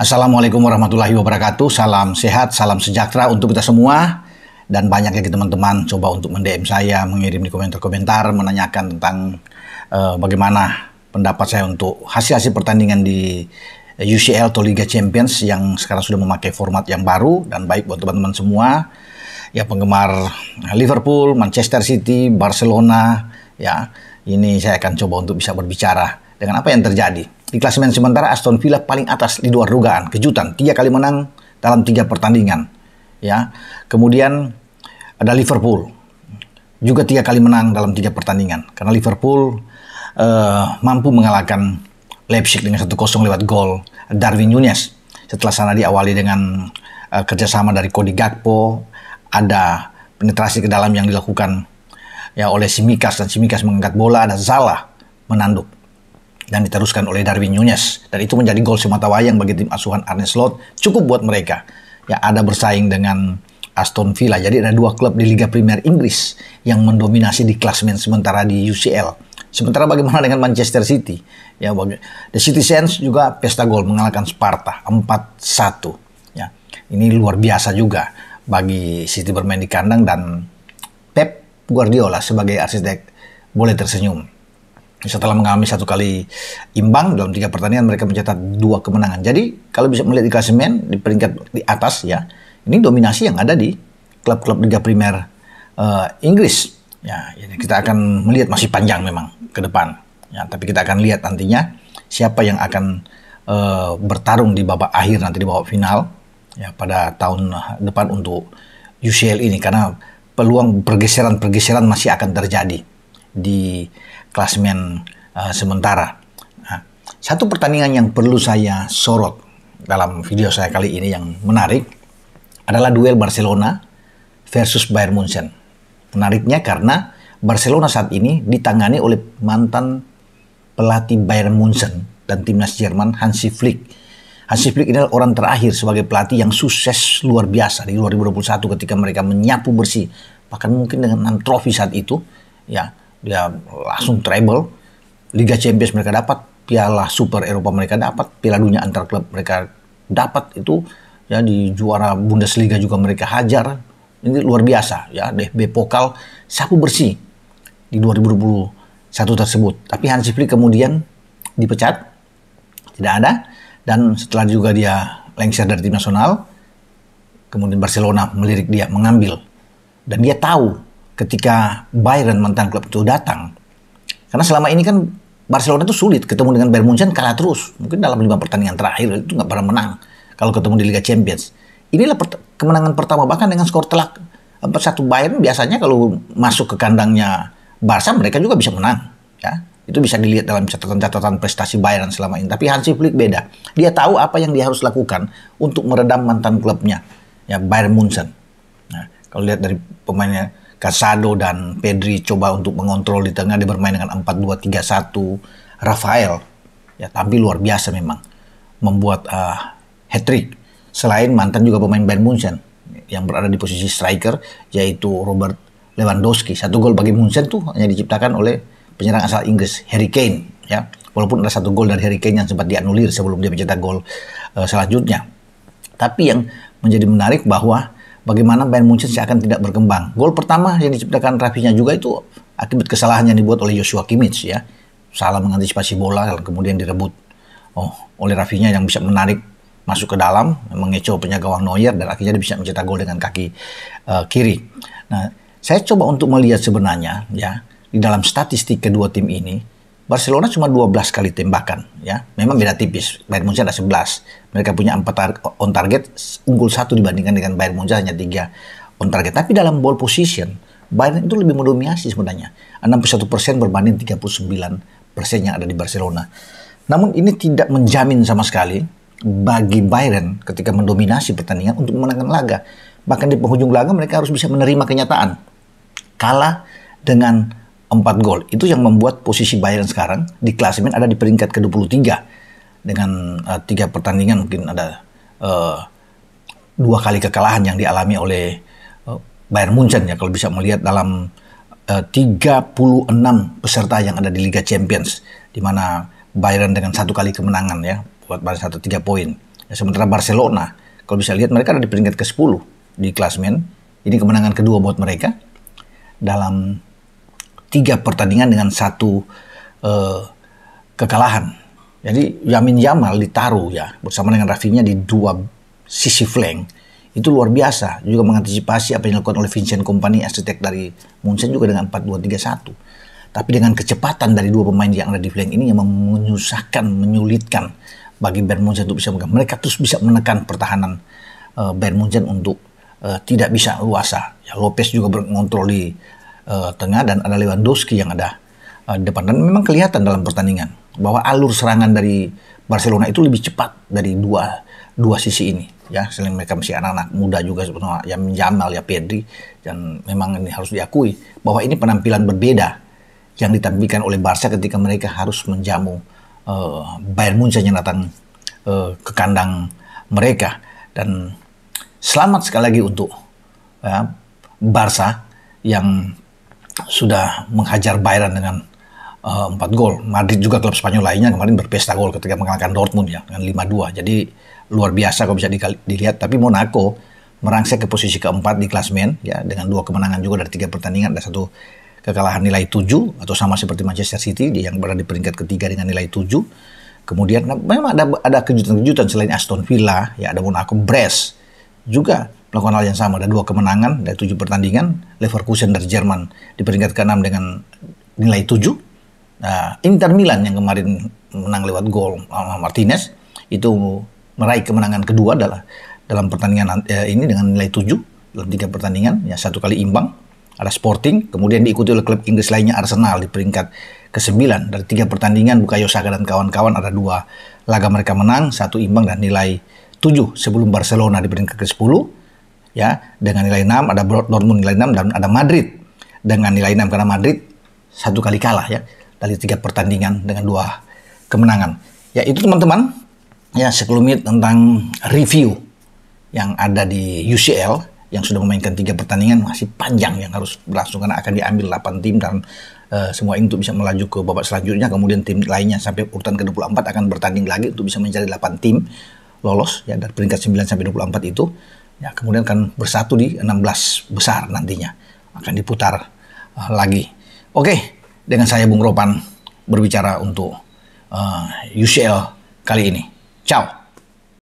Assalamualaikum warahmatullahi wabarakatuh. Salam sehat, salam sejahtera untuk kita semua. Dan banyak lagi teman-teman coba untuk mendm saya, mengirim di komentar-komentar, menanyakan tentang uh, bagaimana pendapat saya untuk hasil-hasil pertandingan di UCL atau Liga Champions yang sekarang sudah memakai format yang baru dan baik buat teman-teman semua ya penggemar Liverpool, Manchester City, Barcelona ya ini saya akan coba untuk bisa berbicara dengan apa yang terjadi di klasemen sementara Aston Villa paling atas di luar dugaan, kejutan, tiga kali menang dalam tiga pertandingan. Ya, kemudian ada Liverpool juga tiga kali menang dalam tiga pertandingan karena Liverpool uh, mampu mengalahkan Leipzig dengan 1-0 lewat gol Darwin Nunez. Setelah sana diawali dengan uh, kerjasama dari Cody Gakpo, ada penetrasi ke dalam yang dilakukan ya oleh Simikas dan Simikas mengangkat bola, ada Zala menanduk dan diteruskan oleh Darwin Nunez. Dan itu menjadi gol semata wayang bagi tim asuhan Arne Slot. Cukup buat mereka ya ada bersaing dengan Aston Villa. Jadi ada dua klub di Liga Premier Inggris yang mendominasi di klasmen sementara di UCL. Sementara bagaimana dengan Manchester City? Ya, The Citizens juga pesta gol mengalahkan Sparta 4-1. Ya, ini luar biasa juga bagi City bermain di kandang dan Pep Guardiola sebagai arsitek boleh tersenyum setelah mengalami satu kali imbang dalam tiga pertandingan mereka mencatat dua kemenangan. Jadi kalau bisa melihat di klasemen di peringkat di atas ya ini dominasi yang ada di klub-klub Liga Primer uh, Inggris. Ya, kita akan melihat masih panjang memang ke depan. Ya, tapi kita akan lihat nantinya siapa yang akan uh, bertarung di babak akhir nanti di babak final ya pada tahun depan untuk UCL ini karena peluang pergeseran-pergeseran masih akan terjadi di klasemen uh, eh, sementara. Nah, satu pertandingan yang perlu saya sorot dalam video saya kali ini yang menarik adalah duel Barcelona versus Bayern Munchen. Menariknya karena Barcelona saat ini ditangani oleh mantan pelatih Bayern Munchen dan timnas Jerman Hansi Flick. Hansi Flick ini adalah orang terakhir sebagai pelatih yang sukses luar biasa di 2021 ketika mereka menyapu bersih bahkan mungkin dengan enam trofi saat itu ya ya langsung treble. Liga Champions mereka dapat, Piala Super Eropa mereka dapat, Piala Dunia antar klub mereka dapat itu ya di juara Bundesliga juga mereka hajar. Ini luar biasa ya DFB Pokal sapu bersih di 2021 tersebut. Tapi Hansi Flick kemudian dipecat, tidak ada dan setelah juga dia lengser dari tim nasional, kemudian Barcelona melirik dia mengambil dan dia tahu ketika Bayern mantan klub itu datang. Karena selama ini kan Barcelona itu sulit ketemu dengan Bayern Munchen kalah terus. Mungkin dalam lima pertandingan terakhir itu nggak pernah menang kalau ketemu di Liga Champions. Inilah per kemenangan pertama bahkan dengan skor telak satu Bayern biasanya kalau masuk ke kandangnya Barca mereka juga bisa menang. Ya, itu bisa dilihat dalam catatan-catatan prestasi Bayern selama ini. Tapi Hansi Flick beda. Dia tahu apa yang dia harus lakukan untuk meredam mantan klubnya, ya Bayern Munchen. Nah, kalau lihat dari pemainnya Casado dan Pedri coba untuk mengontrol di tengah dia bermain dengan 4-2-3-1 Rafael ya tampil luar biasa memang membuat uh, ah, hat trick selain mantan juga pemain Bayern Munchen yang berada di posisi striker yaitu Robert Lewandowski satu gol bagi Munchen tuh hanya diciptakan oleh penyerang asal Inggris Harry Kane ya walaupun ada satu gol dari Harry Kane yang sempat dianulir sebelum dia mencetak gol uh, selanjutnya tapi yang menjadi menarik bahwa bagaimana Bayern Munchen seakan tidak berkembang. Gol pertama yang diciptakan Rafinha juga itu akibat kesalahan yang dibuat oleh Joshua Kimmich ya. Salah mengantisipasi bola kemudian direbut oh oleh Rafinha yang bisa menarik masuk ke dalam, mengecoh penjaga Wang Neuer dan akhirnya dia bisa mencetak gol dengan kaki uh, kiri. Nah, saya coba untuk melihat sebenarnya ya di dalam statistik kedua tim ini Barcelona cuma 12 kali tembakan ya. Memang beda tipis. Bayern Munchen ada 11. Mereka punya 4 tar on target unggul satu dibandingkan dengan Bayern Munchen hanya 3 on target. Tapi dalam ball position Bayern itu lebih mendominasi sebenarnya. 61% berbanding 39% yang ada di Barcelona. Namun ini tidak menjamin sama sekali bagi Bayern ketika mendominasi pertandingan untuk memenangkan laga. Bahkan di penghujung laga mereka harus bisa menerima kenyataan kalah dengan 4 gol. Itu yang membuat posisi Bayern sekarang di klasemen ada di peringkat ke-23 dengan uh, tiga pertandingan mungkin ada uh, dua kali kekalahan yang dialami oleh uh, Bayern Munchen ya kalau bisa melihat dalam uh, 36 peserta yang ada di Liga Champions di mana Bayern dengan satu kali kemenangan ya buat Bayern satu tiga poin. Ya, sementara Barcelona kalau bisa lihat mereka ada di peringkat ke-10 di klasemen Ini kemenangan kedua buat mereka dalam tiga pertandingan dengan satu uh, kekalahan. Jadi Yamin Jamal ditaruh ya bersama dengan Rafinya di dua sisi flank. Itu luar biasa. Juga mengantisipasi apa yang dilakukan oleh Vincent Kompany arsitek dari Munchen juga dengan 4-2-3-1. Tapi dengan kecepatan dari dua pemain yang ada di flank ini yang menyusahkan, menyulitkan bagi Bayern Munchen untuk bisa megang. Mereka terus bisa menekan pertahanan uh, Bayern Munchen untuk uh, tidak bisa luasa. Ya, Lopez juga mengontrol di uh, tengah dan ada Lewandowski yang ada uh, depan dan memang kelihatan dalam pertandingan bahwa alur serangan dari Barcelona itu lebih cepat dari dua dua sisi ini ya selain mereka masih anak-anak muda juga sebetulnya yang Jamal ya Pedri dan memang ini harus diakui bahwa ini penampilan berbeda yang ditampilkan oleh Barca ketika mereka harus menjamu uh, Bayern Munchen yang datang uh, ke kandang mereka dan selamat sekali lagi untuk ya, Barca yang sudah menghajar Bayern dengan uh, gol. Madrid juga klub Spanyol lainnya kemarin berpesta gol ketika mengalahkan Dortmund ya dengan 5-2. Jadi luar biasa kalau bisa dilihat. Tapi Monaco merangsek ke posisi keempat di klasmen ya dengan dua kemenangan juga dari tiga pertandingan dan satu kekalahan nilai 7 atau sama seperti Manchester City yang berada di peringkat ketiga dengan nilai 7. Kemudian nah, memang ada ada kejutan-kejutan selain Aston Villa ya ada Monaco Brest juga melakukan hal yang sama. Ada dua kemenangan dari tujuh pertandingan. Leverkusen dari Jerman di peringkat ke-6 dengan nilai tujuh Nah, Inter Milan yang kemarin menang lewat gol Martinez itu meraih kemenangan kedua adalah dalam pertandingan eh, ini dengan nilai tujuh dalam tiga pertandingan ya satu kali imbang ada Sporting kemudian diikuti oleh klub Inggris lainnya Arsenal di peringkat ke-9 dari tiga pertandingan Bukayo Saka dan kawan-kawan ada dua laga mereka menang satu imbang dan nilai tujuh sebelum Barcelona di peringkat ke-10 ya dengan nilai 6 ada Dortmund nilai 6 dan ada Madrid dengan nilai 6 karena Madrid satu kali kalah ya dari tiga pertandingan dengan dua kemenangan ya itu teman-teman ya sekelumit tentang review yang ada di UCL yang sudah memainkan tiga pertandingan masih panjang yang harus berlangsung karena akan diambil 8 tim dan uh, semua ini untuk bisa melaju ke babak selanjutnya kemudian tim lainnya sampai urutan ke-24 akan bertanding lagi untuk bisa mencari 8 tim lolos ya dari peringkat 9 sampai 24 itu Ya, kemudian akan bersatu di 16 besar nantinya. Akan diputar uh, lagi. Oke, dengan saya Bung Ropan berbicara untuk uh, eh, UCL kali ini. Ciao.